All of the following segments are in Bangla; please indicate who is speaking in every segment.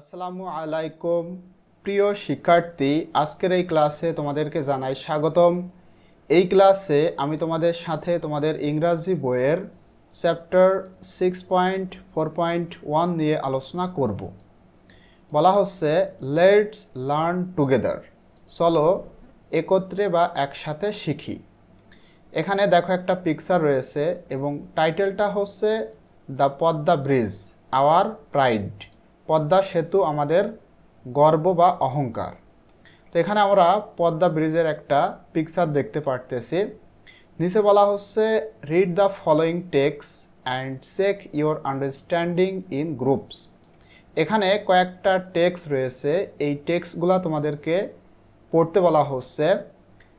Speaker 1: আসসালামু আলাইকুম প্রিয় শিক্ষার্থী আজকের এই ক্লাসে তোমাদেরকে জানাই স্বাগতম এই ক্লাসে আমি তোমাদের সাথে তোমাদের ইংরাজি বইয়ের chapter six point four point one নিয়ে আলোচনা করব বলা হচ্ছে লেটস লার্ন টুগেদার চলো একত্রে বা একসাথে শিখি এখানে দেখো একটা পিকচার রয়েছে এবং টাইটেলটা হচ্ছে the Padma bridge our pride Padma সেতু আমাদের গর্ব বা অহংকার তো এখানে আমরা পদ্মা ব্রিজের একটা পিকচার দেখতে পারতেছি নিচে বলা হচ্ছে read the following text and check your understanding in groups এখানে কয়েকটা টেক্স রয়েছে এই টেক্সগুলো তোমাদেরকে পড়তে বলা হচ্ছে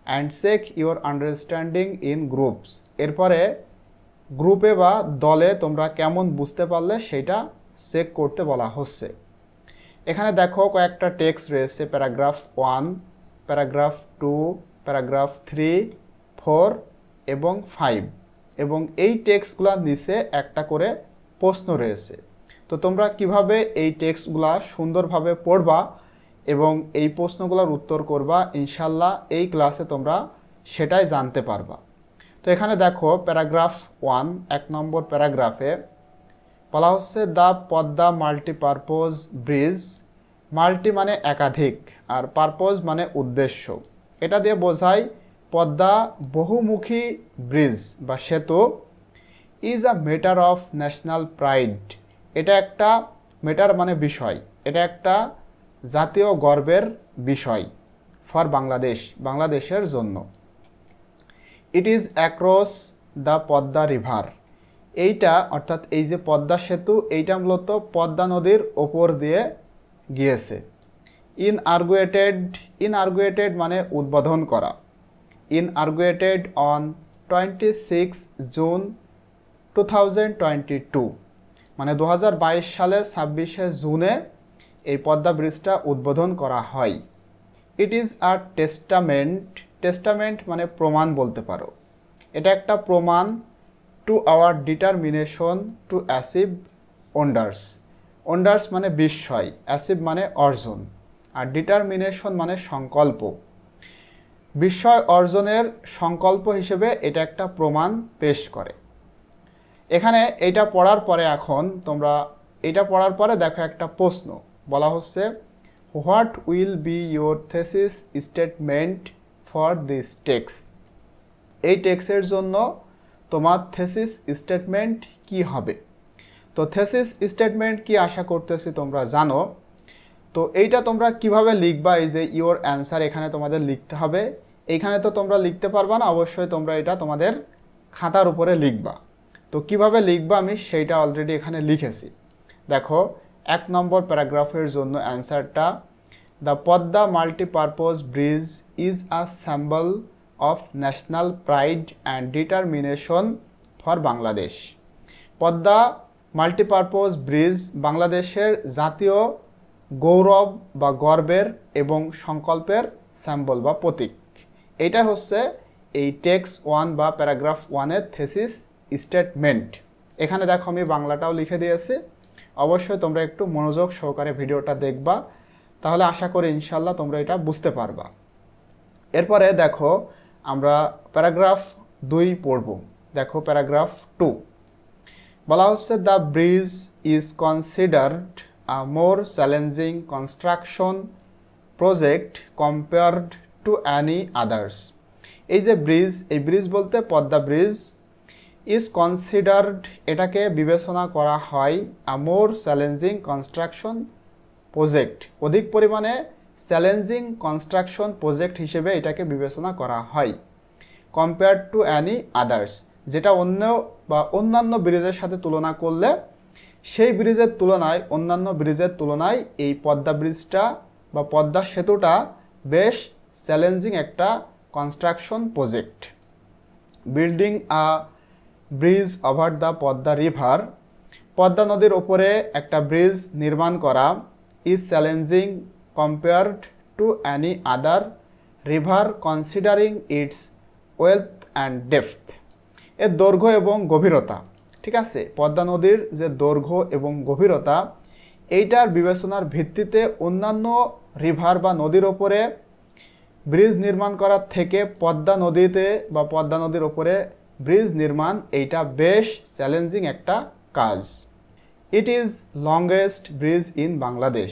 Speaker 1: and check your understanding in groups এরপরে গ্রুপে বা দলে তোমরা কেমন বুঝতে পারলে সেটা চেক করতে বলা হচ্ছে এখানে দেখো কয়েকটা টেক্সট রয়েছে paragraph one paragraph two paragraph three four এবং ফাইভ এবং এই টেক্সটগুলোর নিচে একটা করে প্রশ্ন রয়েছে তো তোমরা কিভাবে এই টেক্সটগুলো সুন্দরভাবে পড়বা এবং এই প্রশ্নগুলোর উত্তর করবা ইনশাল্লাহ এই ক্লাসে তোমরা সেটাই জানতে পারবা তো এখানে দেখো প্যারাগ্রাফ ওয়ান এক নম্বর প্যারাগ্রাফে বলা হচ্ছে the Padma multipurpose bridge multi মানে একাধিক আর পারপোজ মানে উদ্দেশ্য এটা দিয়ে বোঝায় পদ্মা বহুমুখী ব্রিজ বা সেতু is a matter of national pride এটা একটা মেটার মানে বিষয় এটা একটা জাতীয় গর্বের বিষয় ফর বাংলাদেশ বাংলাদেশের জন্য it is across the Padma river এইটা অর্থাৎ এই যে পদ্মা সেতু এইটা মূলত পদ্মা নদীর ওপর দিয়ে গিয়েছে ইন আর্গুয়েটেড ইন আর্গুয়েটেড মানে উদ্বোধন করা in inaugurated on twenty six June two thousand twenty two মানে দু সালে ছাব্বিশে জুনে এই পদ্মা ব্রিজটা উদ্বোধন করা হয় it is a testament testament মানে প্রমাণ বলতে পারো এটা একটা প্রমাণ to our determination to achieve wonders wonders মানে বিস্ময় অ্যাসিভ মানে অর্জন আর ডিটারমিনেশন মানে সংকল্প বিস্ময় অর্জনের সংকল্প হিসেবে এটা একটা প্রমাণ পেশ করে এখানে এটা পড়ার পরে এখন তোমরা এটা পড়ার পরে দেখো একটা প্রশ্ন বলা হচ্ছে what will be your thesis statement for this text এই টেক্সের জন্য তোমার থেসিস স্টেটমেন্ট কি হবে তো থেসিস স্টেটমেন্ট কি আশা করতেছি তোমরা জানো তো এইটা তোমরা কিভাবে লিখবা এই যে ইওর অ্যান্সার এখানে তোমাদের লিখতে হবে এইখানে তো তোমরা লিখতে পারবা না অবশ্যই তোমরা এটা তোমাদের খাতার উপরে লিখবা তো কিভাবে লিখবা আমি সেইটা অলরেডি এখানে লিখেছি দেখো এক নম্বর প্যারাগ্রাফের জন্য অ্যান্সারটা the Padma multipurpose bridge is a symbol of national pride and determination for Bangladesh Padma multipurpose bridge বাংলাদেশের জাতীয় গৌরব বা গর্বের এবং সংকল্পের স্যাম্বল বা প্রতীক এটা হচ্ছে এই টেক্স ওয়ান বা প্যারাগ্রাফ ওয়ানের থেসিস স্টেটমেন্ট এখানে দেখো আমি বাংলাটাও লিখে দিয়েছি অবশ্যই তোমরা একটু মনোযোগ সহকারে ভিডিওটা দেখবা তাহলে আশা করি ইনশাল্লাহ তোমরা এটা বুঝতে পারবা এরপরে দেখো আমরা প্যারাগ্রাফ দুই পড়ব দেখো প্যারাগ্রাফ টু বলা হচ্ছে the bridge is considered a more challenging construction project compared to any others এই যে ব্রিজ এই ব্রিজ বলতে পদ্মা ব্রিজ ইজ কনসিডার্ড এটাকে বিবেচনা করা হয় a more challenging construction project অধিক পরিমাণে চ্যালেঞ্জিং কনস্ট্রাকশন প্রজেক্ট হিসেবে এটাকে বিবেচনা করা হয় কম্পেয়ার টু অ্যানি আদার্স যেটা অন্য বা অন্যান্য ব্রিজের সাথে তুলনা করলে সেই ব্রিজের তুলনায় অন্যান্য ব্রিজের তুলনায় এই পদ্মা ব্রিজটা বা পদ্মা সেতুটা বেশ চ্যালেঞ্জিং একটা construction project building a bridge over the Padma river Padma নদীর ওপরে একটা ব্রিজ নির্মাণ করা is challenging compared to any other river considering its wealth and depth এর দৈর্ঘ্য এবং গভীরতা ঠিক আছে পদ্মা নদীর যে দৈর্ঘ্য এবং গভীরতা এইটার বিবেচনার ভিত্তিতে অন্যান্য রিভার বা নদীর ওপরে ব্রিজ নির্মাণ করার থেকে পদ্মা নদীতে বা পদ্মা নদীর ওপরে ব্রিজ নির্মাণ এইটা বেশ চ্যালেঞ্জিং একটা কাজ it is longest bridge in Bangladesh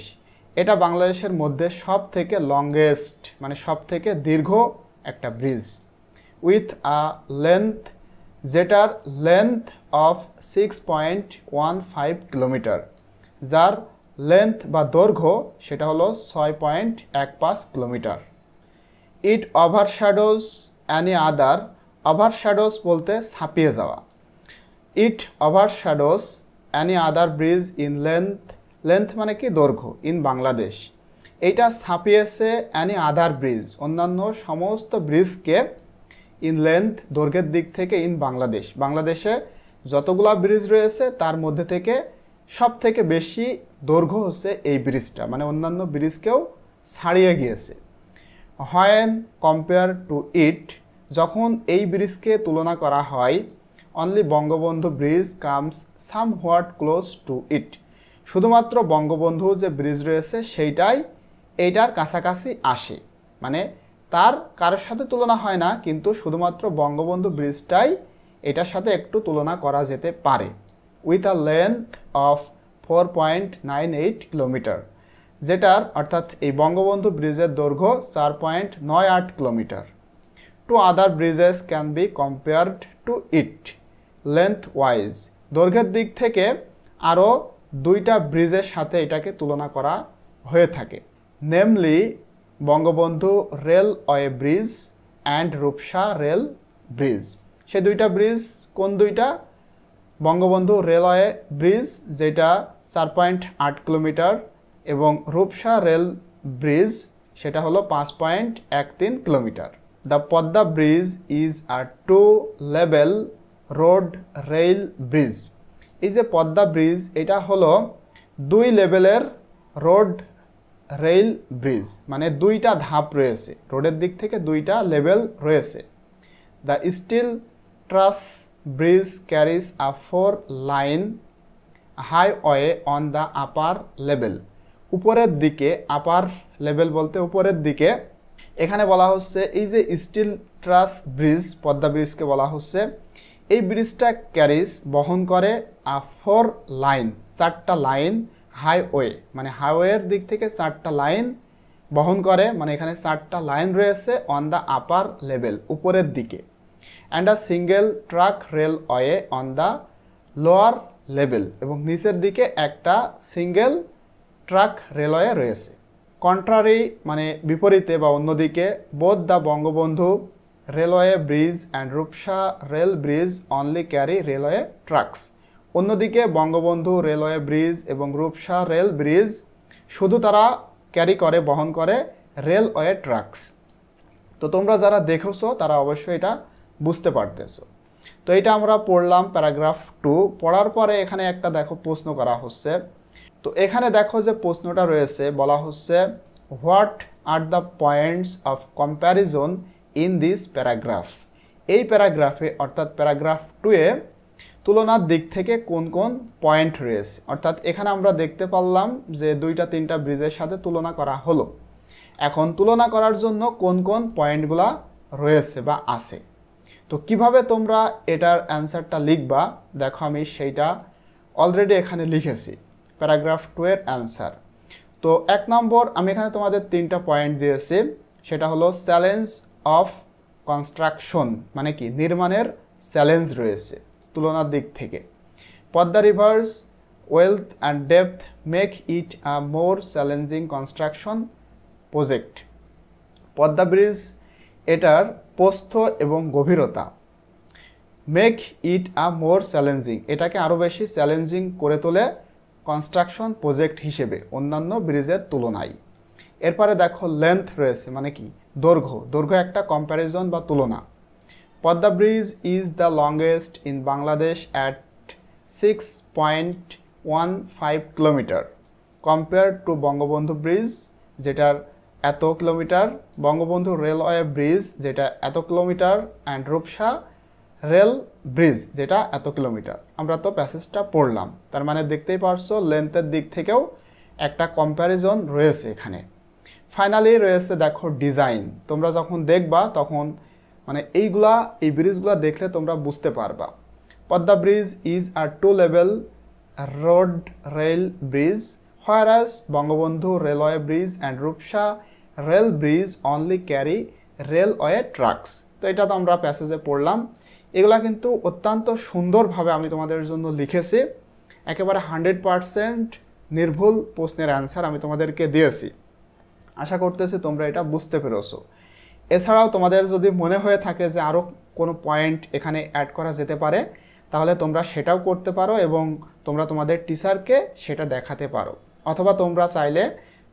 Speaker 1: এটা বাংলাদেশের মধ্যে সব থেকে লংগেস্ট মানে সব থেকে দীর্ঘ একটা ব্রিজ উইথ আ লেন্থ যেটার length of six point one five kilometre যার লেন্থ বা দৈর্ঘ্য সেটা হলো ছয় পয়েন্ট এক পাঁচ কিলোমিটার ইট ওভারশ্যাডোজ অ্যানি আদার ওভারশ্যাডোজ বলতে ছাপিয়ে যাওয়া it overshadows any other bridge in length length মানে কি দৈর্ঘ্য ইন বাংলাদেশ এইটা ছাপিয়েছে অ্যানি আদার ব্রিজ অন্যান্য সমস্ত ব্রিজকে ইন লেন্থ দৈর্ঘ্যের দিক থেকে ইন বাংলাদেশ বাংলাদেশে যতগুলা ব্রিজ রয়েছে তার মধ্যে থেকে সব থেকে বেশি দৈর্ঘ্য হচ্ছে এই ব্রিজটা মানে অন্যান্য ব্রিজকেও ছাড়িয়ে গিয়েছে হয়েন কম্পেয়ার টু ইট যখন এই ব্রিজকে তুলনা করা হয় only Bangabandhu bridge comes somewhat close to it শুধুমাত্র বঙ্গবন্ধু যে ব্রিজ রয়েছে সেইটাই এইটার কাছাকাছি আসে মানে তার কারোর সাথে তুলনা হয় না কিন্তু শুধুমাত্র বঙ্গবন্ধু ব্রিজটাই এটার সাথে একটু তুলনা করা যেতে পারে with a length of four point nine eight kilometre যেটার অর্থাৎ এই বঙ্গবন্ধু ব্রিজের দৈর্ঘ্য চার পয়েন্ট নয় আট kilometre to other bridges can be compared to it lengthwise দৈর্ঘ্যের দিক থেকে আরও দুইটা ব্রিজের সাথে এটাকে তুলনা করা হয়ে থাকে namely Bangabandhu railway bridge and Rupsa rail bridge সে দুইটা ব্রিজ কোন দুইটা বঙ্গবন্ধু রেলওয়ে ব্রিজ যেটা চার পয়েন্ট আট কিলোমিটার এবং রূপসা রেল ব্রিজ সেটা হলো পাঁচ পয়েন্ট এক তিন kilometre the Padma bridge is a two level road rail bridge এই যে পদ্মা ব্রিজ এটা হলো দুই লেভেলের রোড রেল ব্রিজ মানে দুইটা ধাপ রয়েছে রোডের দিক থেকে দুইটা লেভেল রয়েছে the steel truss bridge carries a four lane highway on the upper level উপরের দিকে আপার লেভেল বলতে উপরের দিকে এখানে বলা হচ্ছে এই যে স্টিল ট্রাস ব্রিজ পদ্মা ব্রিজকে বলা হচ্ছে এই ব্রিজটা ক্যারিজ বহন করে ফোর লাইন চারটা লাইন হাইওয়ে মানে হাইওয়ের দিক থেকে চারটা লাইন বহন করে মানে এখানে চারটা লাইন রয়েছে অন দ্য আপার লেভেল উপরের দিকে and a single track railway on the lower level এবং নিচের দিকে একটা সিঙ্গেল ট্রাক রেলওয়ে রয়েছে কন্ট্রারি মানে বিপরীতে বা অন্যদিকে both the Bangabandhu railway bridge and Rupsa rail bridge only carry railway tracks অন্যদিকে বঙ্গবন্ধু রেলওয়ে ব্রিজ এবং রূপসা রেল ব্রিজ শুধু তারা ক্যারি করে বহন করে রেলওয়ে ট্রাকস তো তোমরা যারা দেখেছো তারা অবশ্যই এটা বুঝতে পারতেছো তো এটা আমরা পড়লাম প্যারাগ্রাফ টু পড়ার পরে এখানে একটা দেখো প্রশ্ন করা হচ্ছে তো এখানে দেখো যে প্রশ্নটা রয়েছে বলা হচ্ছে what are the points of comparison in this paragraph এই প্যারাগ্রাফে অর্থাৎ প্যারাগ্রাফ টুয়ে তুলনার দিক থেকে কোন কোন পয়েন্ট রয়েছে অর্থাৎ এখানে আমরা দেখতে পারলাম যে দুইটা তিনটা ব্রিজের সাথে তুলনা করা হলো এখন তুলনা করার জন্য কোন কোন পয়েন্টগুলা রয়েছে বা আছে তো কিভাবে তোমরা এটার অ্যান্সারটা লিখবা দেখো আমি সেইটা অলরেডি এখানে লিখেছি প্যারাগ্রাফ টুয়ের অ্যান্সার তো এক নম্বর আমি এখানে তোমাদের তিনটা পয়েন্ট দিয়েছি সেটা হলো চ্যালেঞ্জ অফ কনস্ট্রাকশন মানে কি নির্মাণের চ্যালেঞ্জ রয়েছে তুলনার দিক থেকে Padma river's width and depth make it a more challenging construction project Padma bridge এটার প্রস্থ এবং গভীরতা make it a more challenging এটাকে আরও বেশি চ্যালেঞ্জিং করে তোলে কনস্ট্রাকশন প্রজেক্ট হিসেবে অন্যান্য ব্রিজের তুলনায় এরপরে দেখো লেন্থ রয়েছে মানে কি দৈর্ঘ্য দৈর্ঘ্য একটা কম্প্যারিজন বা তুলনা Padma bridge is the longest in Bangladesh at six point one five kilometre compare to Bangabandhu bridge যেটার এত কিলোমিটার বঙ্গবন্ধু রেলওয়ে ব্রিজ যেটা এত kilometre and Rupsa rail bridge যেটা এত কিলোমিটার আমরা তো প্যাসেজটা পড়লাম তার মানে দেখতেই পারছো লেন্থের দিক থেকেও একটা কম্প্যারিজন রয়েছে এখানে ফাইনালি রয়েছে দেখো ডিজাইন তোমরা যখন দেখবা তখন মানে এইগুলা এই ব্রিজগুলা দেখলে তোমরা বুঝতে পারবা Padma bridge is a two level road rail bridge whereas Bangabandhu railway bridge and Rupsa rail bridge only carry railway tracks তো এটা তো আমরা প্যাসেজে পড়লাম এগুলা কিন্তু অত্যন্ত সুন্দরভাবে আমি তোমাদের জন্য লিখেছি একেবারে হান্ড্রেড পারসেন্ট নির্ভুল প্রশ্নের অ্যান্সার আমি তোমাদেরকে দিয়েছি আশা করতেছি তোমরা এটা বুঝতে পেরেছো এছাড়াও তোমাদের যদি মনে হয়ে থাকে যে আরও কোনো পয়েন্ট এখানে অ্যাড করা যেতে পারে তাহলে তোমরা সেটাও করতে পারো এবং তোমরা তোমাদের টিচারকে সেটা দেখাতে পারো অথবা তোমরা চাইলে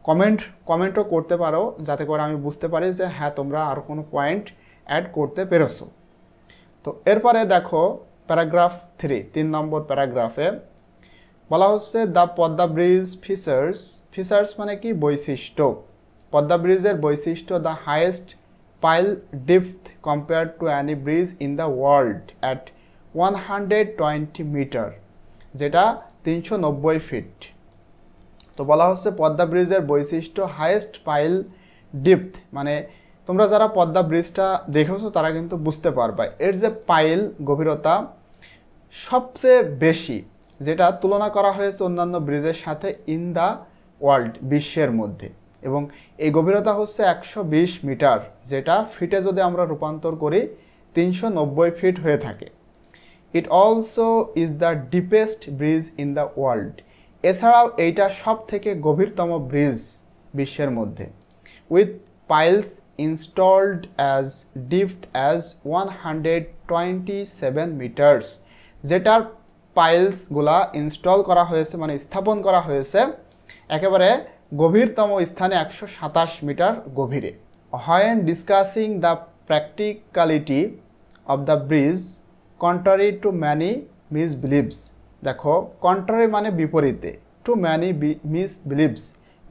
Speaker 1: কমেন্ট কমেন্টও করতে পারো যাতে করে আমি বুঝতে পারি যে হ্যাঁ তোমরা আর কোনো পয়েন্ট অ্যাড করতে পেরেছো তো এরপরে দেখো প্যারাগ্রাফ থ্রি তিন নম্বর প্যারাগ্রাফে বলা হচ্ছে the Padma bridge features features মানে কি বৈশিষ্ট্য পদ্মা ব্রিজের বৈশিষ্ট্য the highest pile depth compare to any bridge in the world at one hundred twenty metre যেটা তিনশো নব্বই ফিট তো বলা হচ্ছে পদ্মা ব্রিজের বৈশিষ্ট্য হাইয়েস্ট পাইল ডিপথ মানে তোমরা যারা পদ্মা ব্রিজটা দেখেছো তারা কিন্তু বুঝতে পারবে এর যে পাইল গভীরতা সবচেয়ে বেশি যেটা তুলনা করা হয়েছে অন্যান্য ব্রিজের সাথে ইন দ্য ওয়ার্ল্ড বিশ্বের মধ্যে এবং এই গভীরতা হচ্ছে একশো মিটার যেটা ফিটে যদি আমরা রূপান্তর করি তিনশো ফিট হয়ে থাকে it also is the deepest bridge in the world এছাড়াও এইটা সব থেকে গভীরতম ব্রিজ বিশ্বের মধ্যে with piles installed as depth as one hundred twenty seven metres যেটার পাইলসগুলা ইনস্টল করা হয়েছে মানে স্থাপন করা হয়েছে একেবারে গভীরতম স্থানে একশো সাতাশ মিটার গভীরে when discussing the practicality of the bridge contrary to many misbeliefs দেখো কন্ট্রারি মানে বিপরীতে টু ম্যানি মিস বিলিভস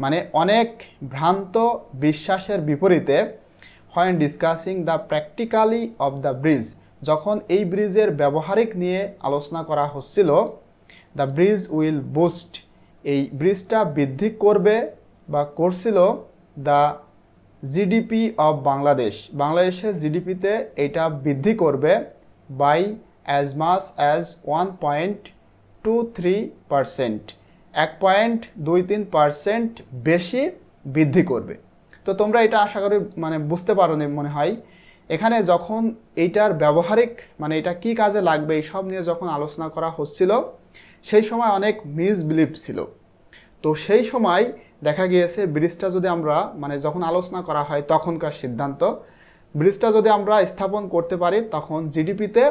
Speaker 1: মানে অনেক ভ্রান্ত বিশ্বাসের বিপরীতে when discussing the practically of the bridge যখন এই ব্রিজের ব্যবহারিক নিয়ে আলোচনা করা হচ্ছিল দ্য ব্রিজ উইল বুস্ট এই ব্রিজটা বৃদ্ধি করবে বা করছিল দ্য জিডিপি অফ বাংলাদেশ বাংলাদেশের জিডিপিতে এটা বৃদ্ধি করবে by as much as one point two three percent এক পয়েন্ট দুই তিন পারসেন্ট বেশি বৃদ্ধি করবে তো তোমরা এটা আশা করি মানে বুঝতে পারো মনে হয় এখানে যখন এইটার ব্যবহারিক মানে এটা কি কাজে লাগবে এই সব নিয়ে যখন আলোচনা করা হচ্ছিল সেই সময় অনেক মিসবিলিভ ছিল তো সেই সময় দেখা গিয়েছে ব্রিজটা যদি আমরা মানে যখন আলোচনা করা হয় তখনকার সিদ্ধান্ত ব্রিজটা যদি আমরা স্থাপন করতে পারি তখন জিডিপিতে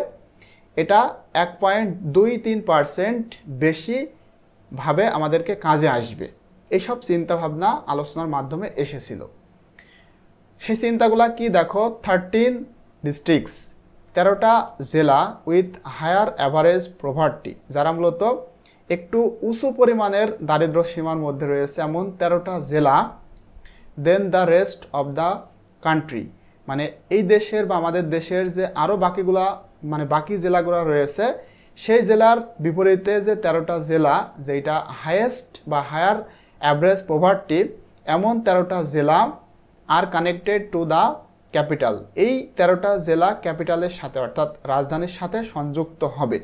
Speaker 1: এটা এক পয়েন্ট দুই তিন পারসেন্ট বেশিভাবে আমাদেরকে কাজে আসবে এইসব চিন্তাভাবনা আলোচনার মাধ্যমে এসেছিল সেই চিন্তাগুলা কি দেখো থার্টিন ডিস্ট্রিক্টস তেরোটা জেলা উইথ হায়ার অ্যাভারেজ প্রভার্টি যারা মূলত একটু উঁচু পরিমাণের দারিদ্র সীমার মধ্যে রয়েছে এমন তেরোটা জেলা than the rest of the country মানে এই দেশের বা আমাদের দেশের যে আরও বাকিগুলা মানে বাকি জেলাগুলো রয়েছে সেই জেলার বিপরীতে যে তেরোটা জেলা যেটা হায়েস্ট বা হায়ার অ্যাভারেজ প্রভার্টি এমন তেরোটা জেলা are connected to the capital এই তেরোটা জেলা ক্যাপিটালের সাথে অর্থাৎ রাজধানীর সাথে সংযুক্ত হবে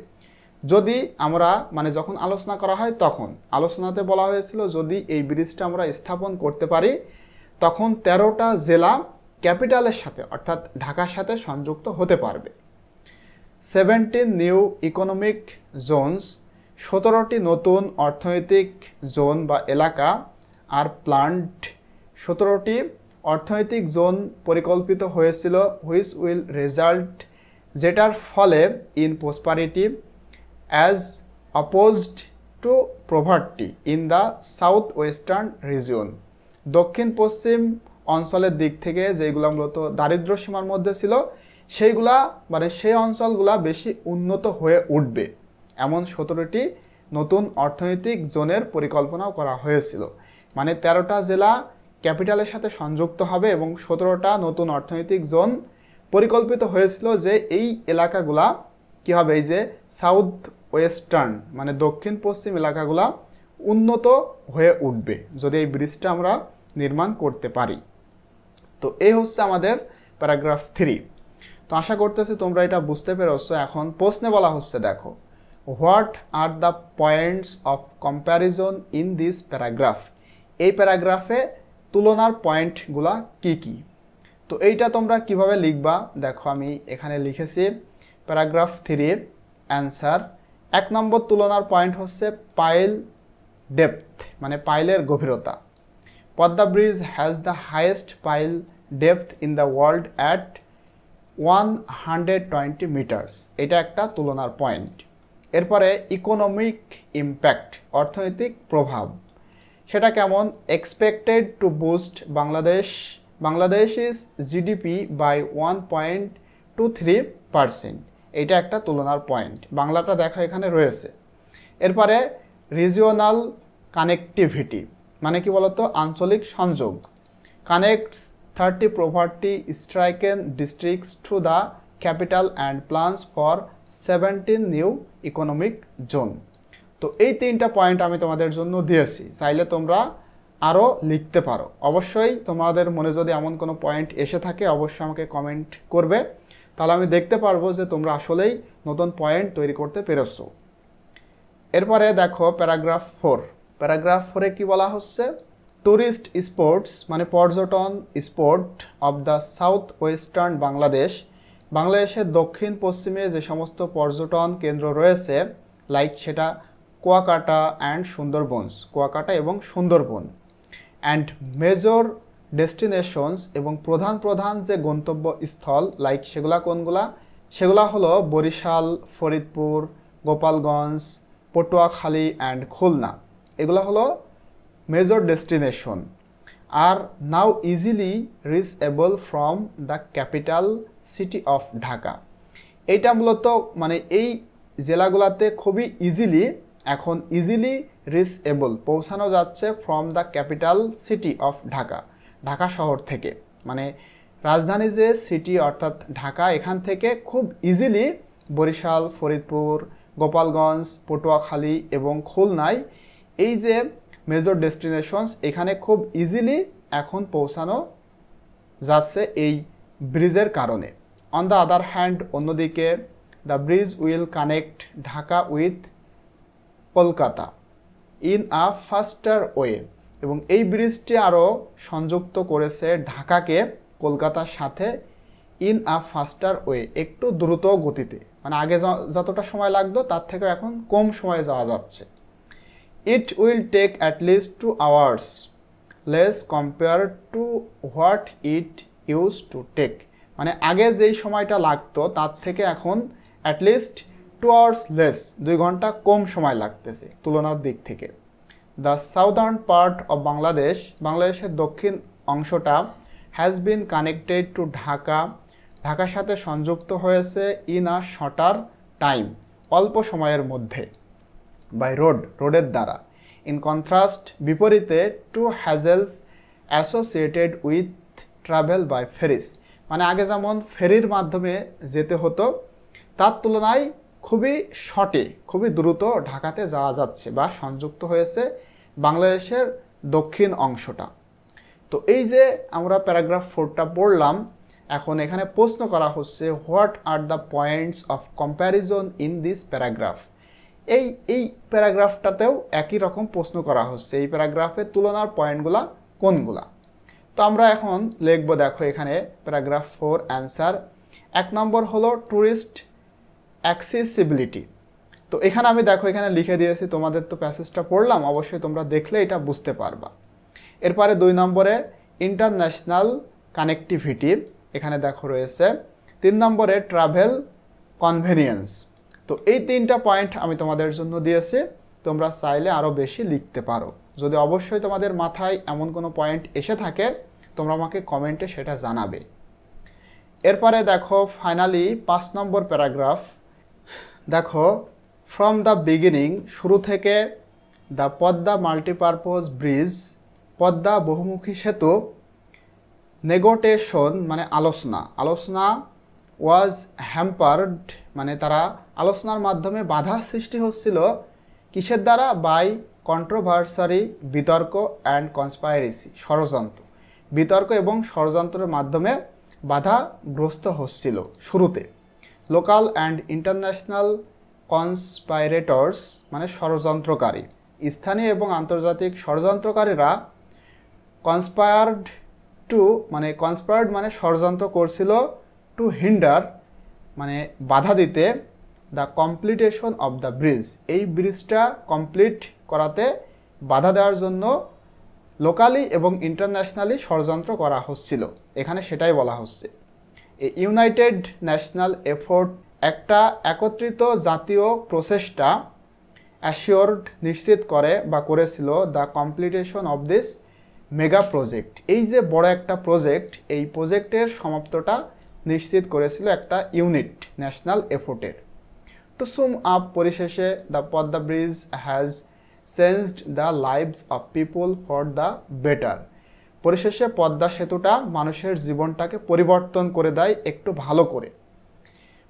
Speaker 1: যদি আমরা মানে যখন আলোচনা করা হয় তখন আলোচনাতে বলা হয়েছিল যদি এই ব্রিজটা আমরা স্থাপন করতে পারি তখন তেরোটা জেলা ক্যাপিটালের সাথে অর্থাৎ ঢাকার সাথে সংযুক্ত হতে পারবে সেভেন্টিন নিউ ইকোনমিক জোনস সতেরোটি নতুন অর্থনৈতিক জোন বা এলাকা আর প্লান্ট সতেরোটি অর্থনৈতিক জোন পরিকল্পিত হয়েছিল হুইচ উইল রেজাল্ট যেটার ফলে in prosperity as opposed to poverty in the south western region দক্ষিণ পশ্চিম অঞ্চলের দিক থেকে যেগুলো মূলত দারিদ্র সীমার মধ্যে ছিল সেইগুলা মানে সেই অঞ্চলগুলা বেশি উন্নত হয়ে উঠবে এমন সতেরোটি নতুন অর্থনৈতিক জোনের পরিকল্পনাও করা হয়েছিল মানে তেরোটা জেলা ক্যাপিটালের সাথে সংযুক্ত হবে এবং সতেরোটা নতুন অর্থনৈতিক জোন পরিকল্পিত হয়েছিল যে এই এলাকাগুলা কী হবে এই যে সাউথ ওয়েস্টার্ন মানে দক্ষিণ পশ্চিম এলাকাগুলা উন্নত হয়ে উঠবে যদি এই ব্রিজটা আমরা নির্মাণ করতে পারি তো এই হচ্ছে আমাদের প্যারাগ্রাফ থ্রি তো আশা করতেছি তোমরা এটা বুঝতে পেরেছ এখন প্রশ্নে বলা হচ্ছে দেখো what are the points of comparison in this paragraph এই প্যারাগ্রাফে তুলনার পয়েন্টগুলা কি কি তো এইটা তোমরা কিভাবে লিখবা দেখো আমি এখানে লিখেছি প্যারাগ্রাফ থ্রির অ্যান্সার এক নম্বর তুলনার পয়েন্ট হচ্ছে পাইল ডেপথ মানে পাইলের গভীরতা Padma bridge has the highest pile depth in the world at one hundred twenty meters এটা একটা তুলনার পয়েন্ট এরপরে ইকোনমিক ইম্প্যাক্ট অর্থনৈতিক প্রভাব সেটা কেমন expected to boost Bangladesh Bangladesh is GDP by one point two three percent এটা একটা তুলনার পয়েন্ট বাংলাটা দেখা এখানে রয়েছে এরপরে রিজিওনাল কানেকটিভিটি মানে কি বলতো আঞ্চলিক সংযোগ connects thirty poverty stricken districts to the capital and plans for seventeen new economic zone তো এই তিনটা পয়েন্ট আমি তোমাদের জন্য দিয়েছি চাইলে তোমরা আরও লিখতে পারো অবশ্যই তোমাদের মনে যদি এমন কোনো পয়েন্ট এসে থাকে অবশ্যই আমাকে কমেন্ট করবে তাহলে আমি দেখতে পারবো যে তোমরা আসলেই নতুন পয়েন্ট তৈরি করতে পেরেছো এরপরে দেখো প্যারাগ্রাফ ফোর প্যারাগ্রাফ ফোরে কি বলা হচ্ছে ট্যুরিস্ট স্পোর্টস মানে পর্যটন spot of the south western Bangladesh বাংলাদেশের দক্ষিণ পশ্চিমে যে সমস্ত পর্যটন কেন্দ্র রয়েছে লাইক সেটা কুয়াকাটা অ্যান্ড সুন্দরবনস কুয়াকাটা এবং সুন্দরবন অ্যান্ড মেজর ডেস্টিনেশনস এবং প্রধান প্রধান যে গন্তব্য স্থল লাইক সেগুলা কোনগুলা সেগুলা হলো বরিশাল ফরিদপুর গোপালগঞ্জ পটুয়াখালী অ্যান্ড খুলনা এগুলো হলো major destination are now easily able from the capital city of Dhaka এইটা মূলত মানে এই জেলাগুলাতে খুবই ইজিলি এখন ইজিলি এবল পৌঁছানো যাচ্ছে from the capital city of Dhaka Dhaka শহর থেকে মানে রাজধানী যে সিটি অর্থাৎ ঢাকা এখান থেকে খুব ইজিলি বরিশাল ফরিদপুর গোপালগঞ্জ পটুয়াখালী এবং খুলনায় এই যে মেজর ডেস্টিনেশনস এখানে খুব ইজিলি এখন পৌঁছানো যাচ্ছে এই ব্রিজের কারণে অন দ্য আদার হ্যান্ড অন্যদিকে the bridge will connect Dhaka with Kolkata in a faster way এবং এই ব্রিজটি আরও সংযুক্ত করেছে ঢাকাকে কলকাতার সাথে ইন আ ফাস্টার ওয়ে একটু দ্রুত গতিতে মানে আগে যতটা সময় লাগতো তার থেকে এখন কম সময়ে যাওয়া যাচ্ছে it will take at least two hours less compare to what it use to take মানে আগে যেই সময়টা লাগতো তার থেকে এখন অ্যাটলিস্ট টু আওয়ার্স লেস দুই ঘন্টা কম সময় লাগতেছে তুলনার দিক থেকে the southern part of Bangladesh বাংলাদেশের দক্ষিণ অংশটা has been connected to Dhaka ঢাকার সাথে সংযুক্ত হয়েছে ইন আ শটার টাইম অল্প সময়ের মধ্যে বাই রোড রোডের দ্বারা ইন কন্ট্রাস্ট বিপরীতে to hassles associated with travel by ferries মানে আগে যেমন ফেরির মাধ্যমে যেতে হতো তার তুলনায় খুবই শর্টে খুবই দ্রুত ঢাকাতে যাওয়া যাচ্ছে বা সংযুক্ত হয়েছে বাংলাদেশের দক্ষিণ অংশটা তো এই যে আমরা প্যারাগ্রাফ ফোরটা পড়লাম এখন এখানে প্রশ্ন করা হচ্ছে what are the points of comparison in this paragraph এই এই প্যারাগ্রাফটাতেও একই রকম প্রশ্ন করা হচ্ছে এই প্যারাগ্রাফের তুলনার পয়েন্টগুলা কোনগুলা তো আমরা এখন লিখবো দেখো এখানে প্যারাগ্রাফ ফোর অ্যান্সার এক নম্বর হলো ট্যুরিস্ট অ্যাক্সেসিবিলিটি তো এখানে আমি দেখো এখানে লিখে দিয়েছি তোমাদের তো প্যাসেজটা পড়লাম অবশ্যই তোমরা দেখলে এটা বুঝতে পারবা এরপরে দুই নম্বরে ইন্টারন্যাশনাল কানেকটিভিটি এখানে দেখো রয়েছে তিন নম্বরে ট্রাভেল কনভেনিয়েন্স তো এই তিনটা পয়েন্ট আমি তোমাদের জন্য দিয়েছি তোমরা চাইলে আরও বেশি লিখতে পারো যদি অবশ্যই তোমাদের মাথায় এমন কোনো পয়েন্ট এসে থাকে তোমরা আমাকে কমেন্টে সেটা জানাবে এরপরে দেখো ফাইনালি পাঁচ নম্বর প্যারাগ্রাফ দেখো ফ্রম দ্য বিগিনিং শুরু থেকে the Padma multipurpose bridge Padma বহুমুখী সেতু নেগোটেশন মানে আলোচনা আলোচনা ওয়াজ হ্যাম্পার্ড মানে তারা আলোচনার মাধ্যমে বাধা সৃষ্টি হচ্ছিল কিসের দ্বারা বাই কন্ট্রোভার্সারি বিতর্ক অ্যান্ড কনসপাইরেসি ষড়যন্ত্র বিতর্ক এবং ষড়যন্ত্রের মাধ্যমে বাধাগ্রস্ত হচ্ছিল শুরুতে লোকাল অ্যান্ড ইন্টারন্যাশনাল কনসপাইরেটর্স মানে ষড়যন্ত্রকারী স্থানীয় এবং আন্তর্জাতিক ষড়যন্ত্রকারীরা কনসপায়ার্ড টু মানে কনসপায়ার্ড মানে ষড়যন্ত্র করছিল টু হিন্ডার মানে বাধা দিতে the completion of the bridge এই ব্রিজটা কমপ্লিট করাতে বাধা দেওয়ার জন্য লোকালি এবং ইন্টারন্যাশনালি ষড়যন্ত্র করা হচ্ছিল এখানে সেটাই বলা হচ্ছে ইউনাইটেড ন্যাশনাল এফোর্ট একটা একত্রিত জাতীয় প্রচেষ্টা অ্যাসিওর্ড নিশ্চিত করে বা করেছিল the completion of this mega project এই যে বড় একটা প্রজেক্ট এই প্রজেক্টের সমাপ্তটা নিশ্চিত করেছিল একটা ইউনিট ন্যাশনাল এফোর্টের টু সুম আপ পরিশেষে the Padma bridge has changed the lives of people for the better পরিশেষে পদ্মা সেতুটা মানুষের জীবনটাকে পরিবর্তন করে দেয় একটু ভালো করে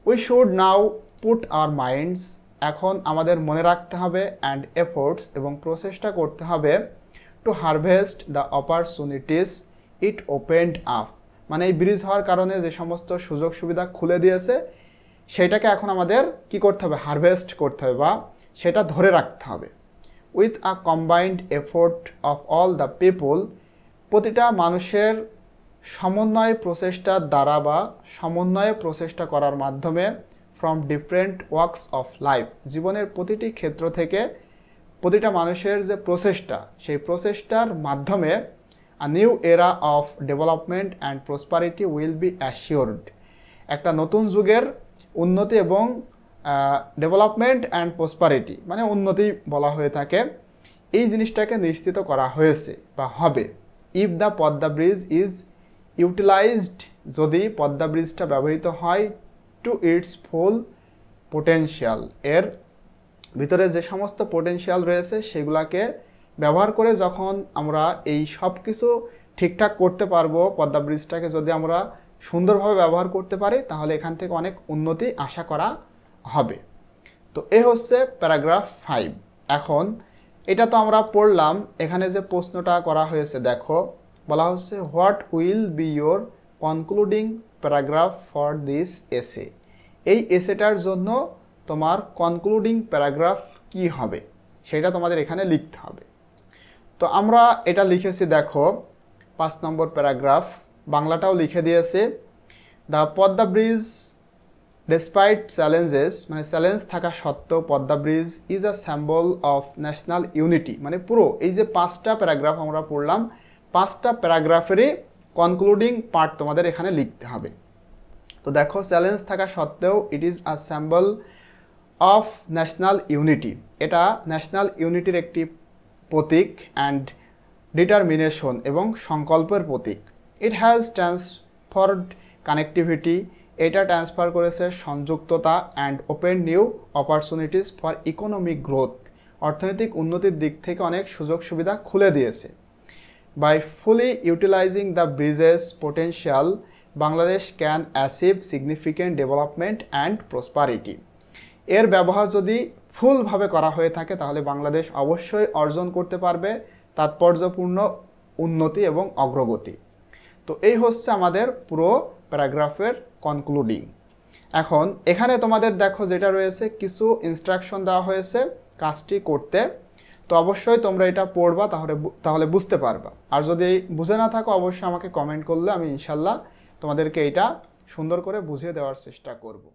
Speaker 1: we should now put our minds এখন আমাদের মনে রাখতে হবে অ্যান্ড এফোর্টস এবং প্রচেষ্টা করতে হবে to harvest the opportunities it opened up মানে এই ব্রিজ হওয়ার কারণে যে সমস্ত সুযোগ সুবিধা খুলে দিয়েছে সেটাকে এখন আমাদের কি করতে হবে হারভেস্ট করতে হবে বা সেটা ধরে রাখতে হবে with a combined effort of all the people প্রতিটা মানুষের সমন্বয় প্রচেষ্টার দ্বারা বা সমন্বয় প্রচেষ্টা করার মাধ্যমে from different works of life জীবনের প্রতিটি ক্ষেত্র থেকে প্রতিটা মানুষের যে প্রচেষ্টা সেই প্রচেষ্টার মাধ্যমে a new era of development and prosperity will be assured একটা নতুন যুগের উন্নতি এবং ডেভেলপমেন্ট অ্যান্ড প্রসপারিটি মানে উন্নতি বলা হয়ে থাকে এই জিনিসটাকে নিশ্চিত করা হয়েছে বা হবে if the Padma bridge is utilised যদি পদ্মা ব্রিজটা ব্যবহৃত হয় টু ইটস ফুল পোটেনশিয়াল এর ভিতরে যে সমস্ত পোটেনশিয়াল রয়েছে সেগুলাকে ব্যবহার করে যখন আমরা এই সব কিছু ঠিকঠাক করতে পারবো পদ্মা ব্রিজটাকে যদি আমরা সুন্দরভাবে ব্যবহার করতে পারি তাহলে এখান থেকে অনেক উন্নতি আশা করা হবে তো এ হচ্ছে প্যারাগ্রাফ ফাইভ এখন এটা তো আমরা পড়লাম এখানে যে প্রশ্নটা করা হয়েছে দেখো বলা হচ্ছে what will be your concluding paragraph for this essay এই এসেটার জন্য তোমার কনক্লুডিং প্যারাগ্রাফ কি হবে সেটা তোমাদের এখানে লিখতে হবে তো আমরা এটা লিখেছি দেখো পাঁচ নম্বর প্যারাগ্রাফ বাংলাটাও লিখে দিয়েছে the Padma bridge despite challenges মানে চ্যালেঞ্জ থাকা সত্ত্বেও Padma bridge is a symbol of national unity মানে পুরো এই যে পাঁচটা প্যারাগ্রাফ আমরা পড়লাম পাঁচটা প্যারাগ্রাফেরই কনক্লুডিং পার্ট তোমাদের এখানে লিখতে হবে তো দেখো চ্যালেঞ্জ থাকা সত্ত্বেও it is a symbol of national unity এটা ন্যাশনাল ইউনিটির একটি প্রতীক অ্যান্ড ডিটারমিনেশন এবং সংকল্পের প্রতীক ইট হ্যাজ ট্রান্সফর্ড কানেক্টিভিটি এটা ট্রান্সফার করেছে সংযুক্ততা and open new opportunities for economic growth অর্থনৈতিক উন্নতির দিক থেকে অনেক সুযোগ সুবিধা খুলে দিয়েছে by fully utilising the bridge's potential Bangladesh can achieve significant development and prosperity এর ব্যবহার যদি ফুলভাবে করা হয়ে থাকে তাহলে বাংলাদেশ অবশ্যই অর্জন করতে পারবে তাৎপর্যপূর্ণ উন্নতি এবং অগ্রগতি তো এই হচ্ছে আমাদের পুরো প্যারাগ্রাফের কনক্লুডিং এখন এখানে তোমাদের দেখো যেটা রয়েছে কিছু ইনস্ট্রাকশন দেওয়া হয়েছে কাজটি করতে তো অবশ্যই তোমরা এটা পড়বা তাহলে তাহলে বুঝতে পারবা আর যদি বুঝে না থাকো অবশ্যই আমাকে কমেন্ট করলে আমি ইনশাল্লাহ তোমাদেরকে এটা সুন্দর করে বুঝিয়ে দেওয়ার চেষ্টা করবো